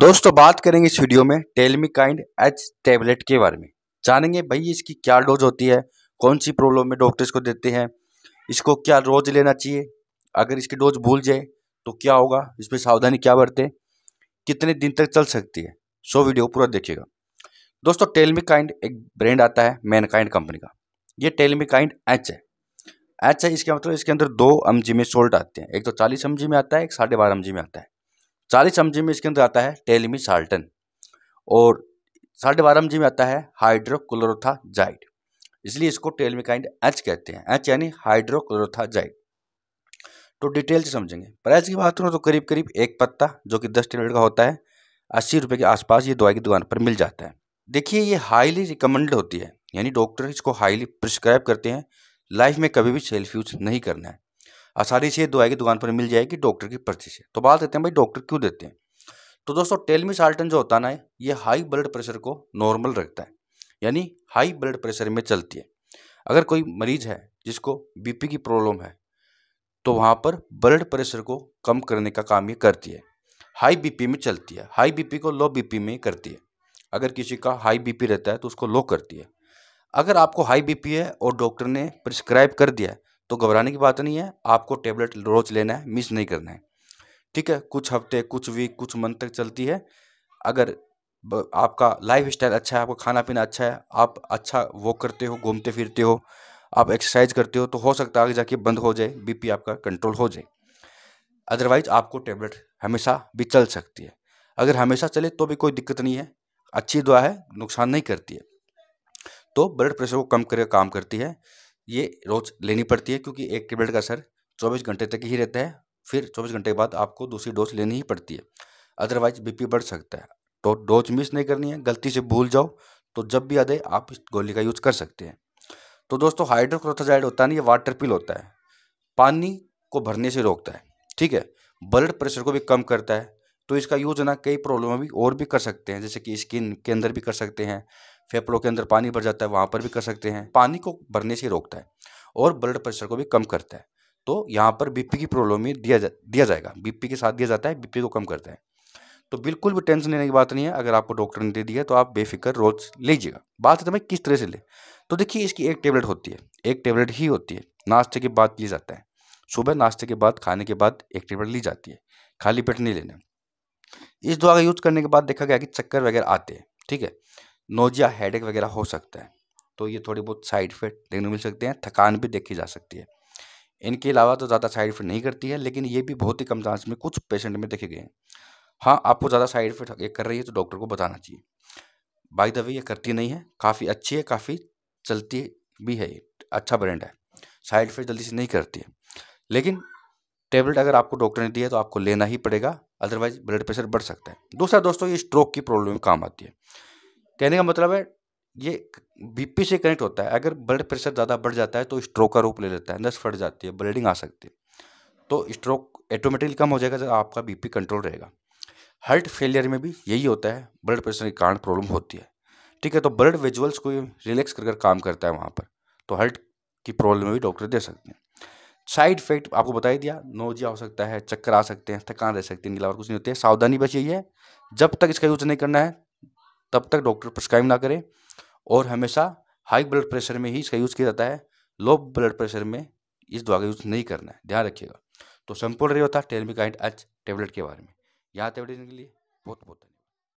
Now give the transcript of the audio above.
दोस्तों बात करेंगे इस वीडियो में टेलमी काइंड एच टेबलेट के बारे में जानेंगे भाई इसकी क्या डोज होती है कौन सी प्रॉब्लम में डॉक्टर्स को देते हैं इसको क्या रोज लेना चाहिए अगर इसकी डोज भूल जाए तो क्या होगा इसमें सावधानी क्या बरतें कितने दिन तक चल सकती है सो वीडियो पूरा देखिएगा दोस्तों टेलमी काइंड एक ब्रांड आता है मैन काइंड कंपनी का ये टेलमी काइंड एच है एच है इसका मतलब इसके अंदर दो एम में सोल्ट आते हैं एक तो चालीस एम में आता है एक साढ़े बारह एम में आता है चालीस एम में इसके अंदर आता है टेलमी साल्टन और साढ़े बारह एम में आता है हाइड्रोक्लोरोथाजाइड इसलिए इसको टेलमिकाइंड एच कहते हैं एच यानी हाइड्रोक्लोरोथाजाइड तो डिटेल से समझेंगे प्राइस की बात करूँ तो करीब करीब एक पत्ता जो कि दस टेबलेट का होता है अस्सी रुपये के आसपास ये दवाई की दुकान पर मिल जाता है देखिए ये हाईली रिकमेंडेड होती है यानी डॉक्टर इसको हाईली प्रिस्क्राइब करते हैं लाइफ में कभी भी सेल्फ यूज नहीं करना है आसानी से दवाई की दुकान पर मिल जाएगी डॉक्टर की पर्ची से तो बात देते हैं भाई डॉक्टर क्यों देते हैं तो दोस्तों टेलमी साल्टन जो होता है ना ये हाई ब्लड प्रेशर को नॉर्मल रखता है यानी हाई ब्लड प्रेशर में चलती है अगर कोई मरीज है जिसको बीपी की प्रॉब्लम है तो वहाँ पर ब्लड प्रेशर को कम करने का काम ये करती है हाई बीपी में चलती है हाई बीपी को लो बीपी में करती है अगर किसी का हाई बीपी रहता है तो उसको लो करती है अगर आपको हाई बीपी है और डॉक्टर ने प्रिस्क्राइब कर दिया है तो घबराने की बात नहीं है आपको टेबलेट रोज लेना है मिस नहीं करना है ठीक है कुछ हफ्ते कुछ वीक कुछ मंथ तक चलती है अगर आपका लाइफ स्टाइल अच्छा है आपका खाना पीना अच्छा है आप अच्छा वॉक करते हो घूमते फिरते हो आप एक्सरसाइज करते हो तो हो सकता है आगे जाके बंद हो जाए बीपी आपका कंट्रोल हो जाए अदरवाइज आपको टेबलेट हमेशा भी चल सकती है अगर हमेशा चले तो भी कोई दिक्कत नहीं है अच्छी दवा है नुकसान नहीं करती है तो ब्लड प्रेशर को कम करके काम करती है ये रोज लेनी पड़ती है क्योंकि एक टेबलेट का असर चौबीस घंटे तक ही रहता है फिर चौबीस घंटे के बाद आपको दूसरी डोज लेनी ही पड़ती है अदरवाइज बीपी बढ़ सकता है तो डोज मिस नहीं करनी है गलती से भूल जाओ तो जब भी याद आप इस गोली का यूज कर सकते हैं तो दोस्तों हाइड्रोक्रोथाजाइड होता है ना ये वाटर पिल होता है पानी को भरने से रोकता है ठीक है ब्लड प्रेशर को भी कम करता है तो इसका यूज ना कई प्रॉब्लम भी और भी कर सकते हैं जैसे कि स्किन के अंदर भी कर सकते हैं फेफड़ों के अंदर पानी भर जाता है वहाँ पर भी कर सकते हैं पानी को भरने से रोकता है और ब्लड प्रेशर को भी कम करता है तो यहाँ पर बीपी की प्रॉब्लम में दिया जा दिया जाएगा बीपी के साथ दिया जाता है बीपी को कम करता है तो बिल्कुल भी टेंशन लेने की बात नहीं है अगर आपको डॉक्टर ने दे दिया तो आप बेफिक्र रोज लीजिएगा बात है तो मैं किस तरह से ले तो देखिए इसकी एक टेबलेट होती है एक टेबलेट ही होती है नाश्ते के बाद ली जाता है सुबह नाश्ते के बाद खाने के बाद एक टेबलेट ली जाती है खाली पेट नहीं लेना इस दवा का यूज करने के बाद देखा गया कि चक्कर वगैरह आते हैं ठीक है नोजिया हेडेक वगैरह हो सकता है तो ये थोड़ी बहुत साइड इफेक्ट देखने को मिल सकते हैं थकान भी देखी जा सकती है इनके अलावा तो ज़्यादा साइड इफेक्ट नहीं करती है लेकिन ये भी बहुत ही कम चांस में कुछ पेशेंट में देखे गए हैं हाँ आपको ज़्यादा साइड इफेक्ट ये कर रही है तो डॉक्टर को बताना चाहिए बाई द वे ये करती नहीं है काफ़ी अच्छी है काफ़ी चलती भी है अच्छा ब्रांड है साइड इफेक्ट जल्दी से नहीं करती है लेकिन टेबलेट अगर आपको डॉक्टर ने दिया तो आपको लेना ही पड़ेगा अदरवाइज ब्लड प्रेशर बढ़ सकता है दूसरा दोस्तों ये स्ट्रोक की प्रॉब्लम में काम आती है कहने का मतलब है ये बीपी से कनेक्ट होता है अगर ब्लड प्रेशर ज़्यादा बढ़ जाता है तो स्ट्रोक का रूप ले लेता है नस फट जाती है ब्लीडिंग आ सकती है तो स्ट्रोक ऑटोमेटिकली कम हो जाएगा जब आपका बीपी कंट्रोल रहेगा हार्ट फेलियर में भी यही होता है ब्लड प्रेशर के कारण प्रॉब्लम होती है ठीक है तो ब्लड विजुअल्स को रिलैक्स कर काम करता है वहाँ पर तो हार्ट की प्रॉब्लम में भी डॉक्टर दे सकते हैं साइड इफेक्ट आपको बता ही दिया नोजिया हो सकता है चक्कर आ सकते हैं थकान रह सकती है नीलावर कुछ नहीं होती है सावधानी बस यही है जब तक इसका यूज नहीं करना है तब तक डॉक्टर प्रिस्क्राइब ना करें और हमेशा हाई ब्लड प्रेशर में ही इसका यूज़ किया जाता है लो ब्लड प्रेशर में इस दवा का यूज़ नहीं करना है ध्यान रखिएगा तो संपूर्ण रही होता टेलमिकाइट एच टेबलेट के बारे में यहाँ टेबलेट के लिए बहुत बहुत